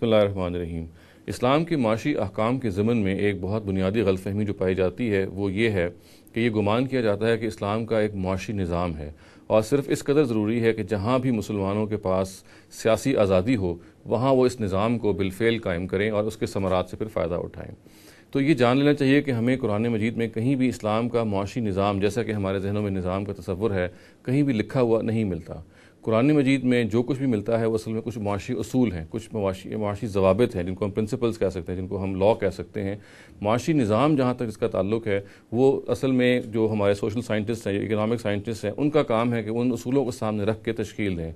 बसमीम इस्लाम के माशी अहकाम के ज़मन में एक बहुत बुनियादी गलतफहमी जो पाई जाती है वो ये है कि यह गुमान किया जाता है कि इस्लाम का एक माशी निज़ाम है और सिर्फ इस कदर ज़रूरी है कि जहाँ भी मुसलमानों के पास सियासी आज़ादी हो वहाँ वो इस निज़ाम को बिलफेल कायम करें और उसके समरात से फिर फ़ायदा उठाएँ तो ये जान लेना चाहिए कि हमें कुरान मजीद में कहीं भी इस्लाम का माशी निज़ाम जैसा कि हमारे जहनों में निज़ाम का तस्वुर है कहीं भी लिखा हुआ नहीं मिलता कुरान मजीद में जो कुछ भी मिलता है वो असल में कुछ माशी असूल हैं कुछ माशी जवाब हैं जिनको हम प्रिंसिपल्स कह सकते हैं जिनको हम लॉ कह सकते हैं माशी निज़ाम जहाँ तक इसका ताल्लुक है वो असल में जो हमारे सोशल साइंटिस्ट हैं इकनॉमिक साइंटिस्ट हैं उनका काम है कि उन असूलों को सामने रख के तश्ील दें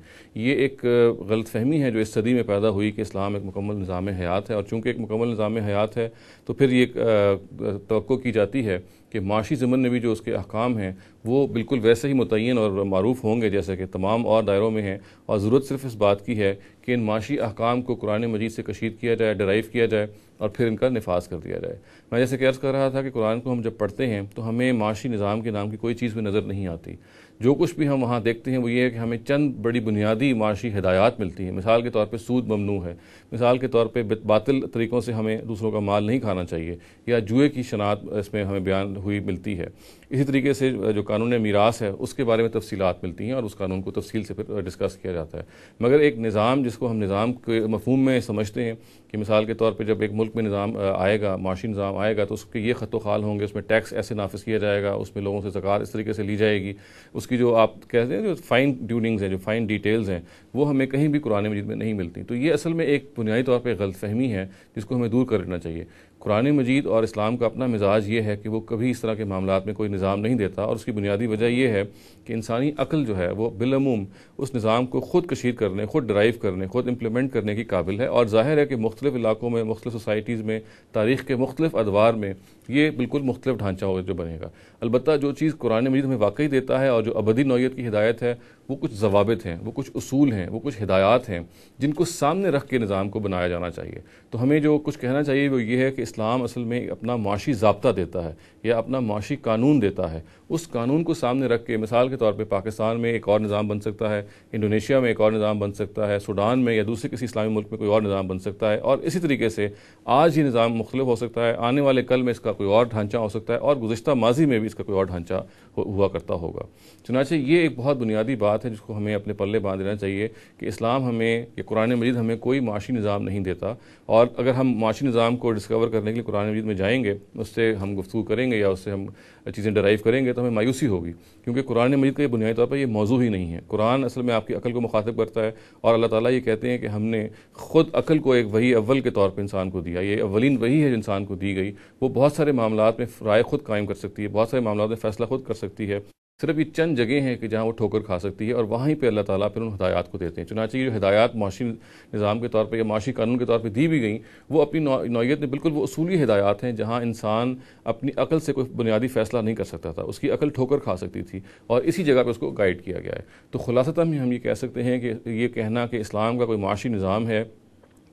ये एक गलत फहमी है जो इस सदी में पैदा हुई कि इस्लाम एक मुकम्मल निज़ाम हयात है और चूँकि एक मुकम्मल निज़ाम हयात है तो फिर ये तो की जाती है कि माशी ज़मन में भी जो उसके अहकाम हैं वो बिल्कुल वैसे ही मुतन और मरूफ होंगे जैसे कि तमाम और दायरों में हैं और ज़रूरत सिर्फ इस बात की है कि इन माशी अहकाम को कुरान मजीद से कशीद किया जाए डराइव किया जाए और फिर इनका नफाज कर दिया जाए मैं जैसे कि अर्ज़ कर रहा था कि कुरान को हम जब पढ़ते हैं तो हमें माशी निज़ाम के नाम की कोई चीज़ भी नज़र नहीं आती जो कुछ भी हम वहाँ देखते हैं वो ये है कि हमें चंद बड़ी बुनियादी माशी हदायत मिलती हैं मिसाल के तौर पर सूद ममनू है मिसाल के तौर पर बातिल तरीक़ों से हमें दूसरों का माल नहीं खाना चाहिए या जुए की शनात इसमें हमें बयान हुई मिलती है इसी तरीके से जो कानून मीरास है उसके बारे में तफसीत मिलती हैं और उस कानून को तफसील से फिर डिस्कस किया जाता है मगर एक निज़ाम जिस जिसको हम निज़ाम के मफहम में समझते हैं कि मिसाल के तौर पर जब एक मुल्क में निज़ाम आएगा माशी निज़ाम आएगा तो उसके ये ख़त खाल होंगे उसमें टैक्स ऐसे नाफिस किया जाएगा उसमें लोगों से जक़ात इस तरीके से ली जाएगी उसकी जो आप कहते हैं जो फ़ाइन ट्यूनिंग्स हैं जो फ़ाइन डिटेल्स हैं वो हमें कहीं भी कुरान मजीद में नहीं मिलती तो ये असल में एक बुनियादी तौर पर गलत फहमी है जिसको हमें दूर कर लेना चाहिए कुरान मजीद और इस्लाम का अपना मिजाज ये है कि वो कभी इस तरह के मामला में कोई निज़ाम नहीं देता और उसकी बुनियादी वजह यह है कि इंसानी अकल जो है वह बिलमूम उस निज़ाम को ख़ुद कशीद करने ख़ुद ड्राइव करने ख़ुद इम्प्लीमेंट करने की काबिल है और ज़ाहिर है कि मुख्तलिफ़ इलाकों में मुख्तु सोसाइटीज़ में तारीख़ के मुख्तलिफ अदवार में ये बिल्कुल मुख्तलिफ ढांचा होगा जो बनेगा अलबत् जो चीज़ कुरान मजीद हमें वाकई देता है और जो अबदी नौीय की हिदायत है वो कुछ जवाबित हैं वो कुछ असूल हैं वो कुछ हिदायत हैं जिनको सामने रख के निज़ाम को बनाया जाना चाहिए तो हमें जो कुछ कहना चाहिए वो ये है कि इस्लाम असल में अपना माशी जबता देता है या अपना माशी कानून देता है उस कानून को सामने रख के मिसाल के तौर पर पाकिस्तान में एक और निज़ाम बन सकता है इंडोनेशिया में एक और निज़ाम बन सकता है सूडान में या दूसरे किसी इस्लामी मुल्क में कोई और निज़ाम बन सकता है और इसी तरीके से आज ये निज़ाम मुख्तलिफ हो सकता है आने वाले कल में इसका कोई और ढांचा हो सकता है और गुज्त माजी में भी इसका कोई और ढांचा हुआ करता होगा चुनाचे ये एक बहुत बुनियादी बात है जिसको हमें अपने पल्ले बांध देना चाहिए कि इस्लाम हमें या कुरान मजीद हमें कोई माशी निज़ाम नहीं देता और अगर हम माशी निज़ाम को डिस्कवर करने करने के लिए कुरान मजीद में जाएंगे उससे हम गुफ्तु करेंगे या उससे हम चीज़ें डराइव करेंगे तो हमें मायूसी होगी क्योंकि कुरान मजीद का बुनियादी तौर पर यह मौजू ही नहीं है कुरान असल में आपकी अकल को मुखातब करता है और अल्लाह ताली ये कहते हैं कि हमने ख़ुद अकल को एक वही अव्वल के तौर पर इंसान को दिया ये अवलिन वही है जो इंसान को दी गई वो बहुत सारे मामला में राय खुद कायम कर सकती है बहुत सारे मामला में फ़ैसला खुद कर सकती है सिर्फ ये चंद जगह हैं कि जहाँ वो ठोकर खा सकती है और वहीं पर अल्लाह ताली फिर उन हदायत को देते हैं चुनाचे जो हदायत माशी निज़ाम के तौर पर या माशी कानून के तौर पर दी भी गई वो अपनी नौीयत में बिल्कुल वो असूली हदायत हैं जहाँ इंसान अपनी अकल से कोई बुनियादी फ़ैसला नहीं कर सकता था उसकी अकल ठोकर खा सकती थी और इसी जगह पर उसको गाइड किया गया है तो खुलासा में हम ये कह सकते हैं कि ये कहना कि इस्लाम का कोई माशी निज़ाम है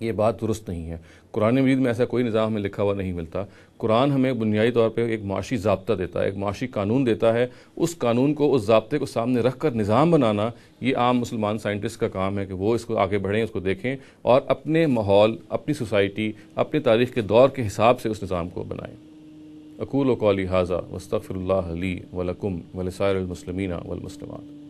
ये बात दुरुस्त नहीं है कुरान मजीद में ऐसा कोई निज़ाम हमें लिखा हुआ नहीं मिलता कुरान हमें बुनियादी तौर पर एक माशी जबता देता है एक माशी कानून देता है उस कानून को उस जबते को सामने रख कर निज़ाम बनाना ये आम मुसलमान साइंटिस्ट का काम है कि वो इसको आगे बढ़ें उसको देखें और अपने माहौल अपनी सोसाइटी अपने तारीख़ के दौर के हिसाब से उस निज़ाम को बनाएँ अकूल कौली हाजा वस्तफ़िल्ली वलकुम वलसायरमसलमिन वलमसलमान